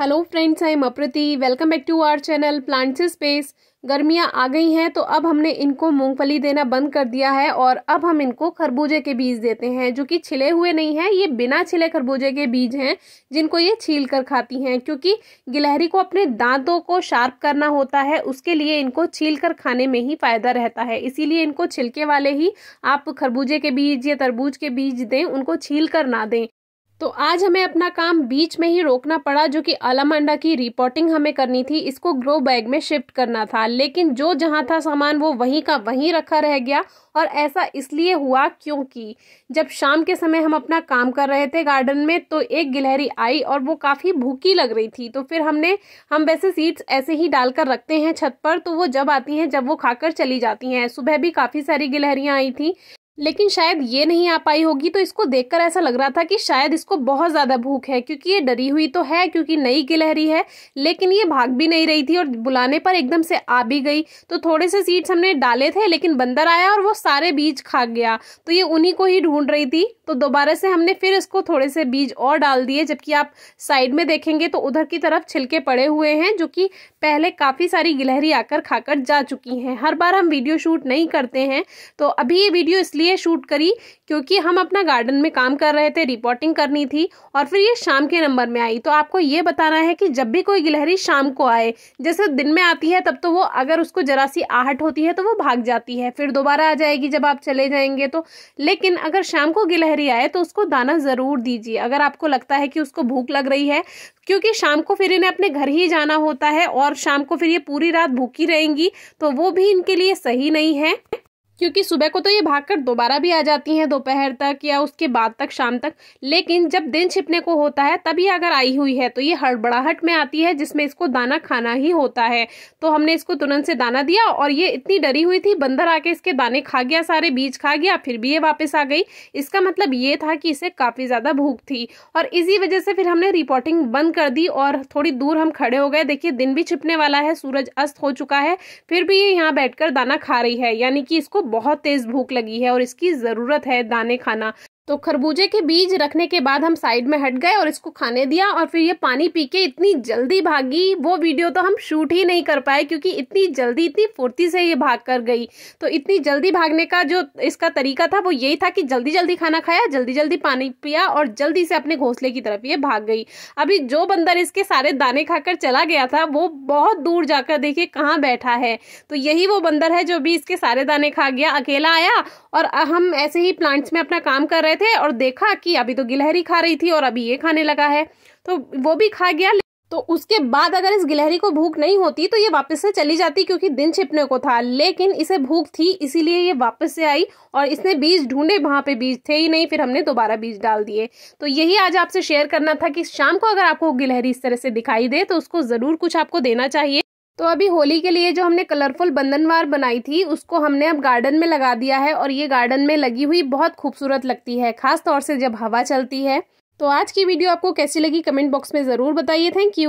hello friends I am Aprati welcome back to our channel Plants Space गर्मियाँ आ गई हैं तो अब हमने इनको मूंगफली देना बंद कर दिया है और अब हम इनको खरबूजे के बीज देते हैं जो कि छिले हुए नहीं हैं ये बिना छिले खरबूजे के बीज हैं जिनको ये छील कर खाती हैं क्योंकि गिलहरी को अपने दांतों को शार्प करना होता है उसके लिए इनको छील कर खाने में ही फ़ायदा रहता है इसीलिए इनको छिलके वाले ही आप खरबूजे के बीज या तरबूज के बीज दें उनको छील कर ना दें तो आज हमें अपना काम बीच में ही रोकना पड़ा जो कि अलामंडा की रिपोर्टिंग हमें करनी थी इसको ग्रो बैग में शिफ्ट करना था लेकिन जो जहां था सामान वो वहीं का वहीं रखा रह गया और ऐसा इसलिए हुआ क्योंकि जब शाम के समय हम अपना काम कर रहे थे गार्डन में तो एक गिलहरी आई और वो काफ़ी भूखी लग रही थी तो फिर हमने हम वैसे सीड्स ऐसे ही डालकर रखते हैं छत पर तो वो जब आती हैं जब वो खाकर चली जाती हैं सुबह भी काफ़ी सारी गिलहरियाँ आई थी लेकिन शायद ये नहीं आ पाई होगी तो इसको देखकर ऐसा लग रहा था कि शायद इसको बहुत ज़्यादा भूख है क्योंकि ये डरी हुई तो है क्योंकि नई गिलहरी है लेकिन ये भाग भी नहीं रही थी और बुलाने पर एकदम से आ भी गई तो थोड़े से सीड्स हमने डाले थे लेकिन बंदर आया और वो सारे बीज खा गया तो ये उन्हीं को ही ढूंढ रही थी तो दोबारा से हमने फिर इसको थोड़े से बीज और डाल दिए जबकि आप साइड में देखेंगे तो उधर की तरफ छिलके पड़े हुए हैं जो कि पहले काफ़ी सारी गिलहरी आकर खाकर जा चुकी हैं हर बार हम वीडियो शूट नहीं करते हैं तो अभी ये वीडियो इसलिए लिए शूट करी क्योंकि हम अपना गार्डन में काम कर रहे थे रिपोर्टिंग करनी थी और फिर ये शाम के नंबर में आई तो आपको ये बताना है कि जब भी कोई गिलहरी शाम को आए जैसे दिन में आती है तब तो वो अगर उसको जरा सी आहट होती है तो वो भाग जाती है फिर दोबारा आ जाएगी जब आप चले जाएंगे तो लेकिन अगर शाम को गिलहरी आए तो उसको दाना ज़रूर दीजिए अगर आपको लगता है कि उसको भूख लग रही है क्योंकि शाम को फिर इन्हें अपने घर ही जाना होता है और शाम को फिर ये पूरी रात भूखी रहेंगी तो वो भी इनके लिए सही नहीं है क्योंकि सुबह को तो ये भागकर दोबारा भी आ जाती हैं दोपहर तक या उसके बाद तक शाम तक लेकिन जब दिन छिपने को होता है तभी अगर आई हुई है तो ये हड़बड़ाहट में आती है जिसमें इसको दाना खाना ही होता है तो हमने इसको तुरंत से दाना दिया और ये इतनी डरी हुई थी बंदर आके इसके दाने खा गया सारे बीज खा गया फिर भी ये वापस आ गई इसका मतलब ये था कि इसे काफ़ी ज़्यादा भूख थी और इसी वजह से फिर हमने रिपोर्टिंग बंद कर दी और थोड़ी दूर हम खड़े हो गए देखिए दिन भी छिपने वाला है सूरज अस्त हो चुका है फिर भी ये यहाँ बैठकर दाना खा रही है यानी कि इसको बहुत तेज़ भूख लगी है और इसकी ज़रूरत है दाने खाना तो खरबूजे के बीज रखने के बाद हम साइड में हट गए और इसको खाने दिया और फिर ये पानी पी के इतनी जल्दी भागी वो वीडियो तो हम शूट ही नहीं कर पाए क्योंकि इतनी जल्दी इतनी फुर्ती से ये भाग कर गई तो इतनी जल्दी भागने का जो इसका तरीका था वो यही था कि जल्दी जल्दी खाना खाया जल्दी जल्दी पानी पिया और जल्दी से अपने घोंसले की तरफ ये भाग गई अभी जो बंदर इसके सारे दाने खाकर चला गया था वो बहुत दूर जाकर देखिए कहाँ बैठा है तो यही वो बंदर है जो अभी इसके सारे दाने खा गया अकेला आया और हम ऐसे ही प्लांट्स में अपना काम कर रहे थे और देखा कि अभी तो गिलहरी खा रही थी और अभी ये खाने लगा है तो वो भी खा गया तो उसके बाद अगर इस गिलहरी को भूख नहीं होती तो ये वापस से चली जाती क्योंकि दिन छिपने को था लेकिन इसे भूख थी इसीलिए ये वापस से आई और इसने बीज ढूंढे वहाँ पे बीज थे ही नहीं फिर हमने दोबारा बीज डाल दिए तो यही आज आपसे शेयर करना था कि शाम को अगर आपको गिलहरी इस तरह से दिखाई दे तो उसको ज़रूर कुछ आपको देना चाहिए तो अभी होली के लिए जो हमने कलरफुल बंधनवार बनाई थी उसको हमने अब गार्डन में लगा दिया है और ये गार्डन में लगी हुई बहुत खूबसूरत लगती है खास तौर से जब हवा चलती है तो आज की वीडियो आपको कैसी लगी कमेंट बॉक्स में ज़रूर बताइए थैंक यू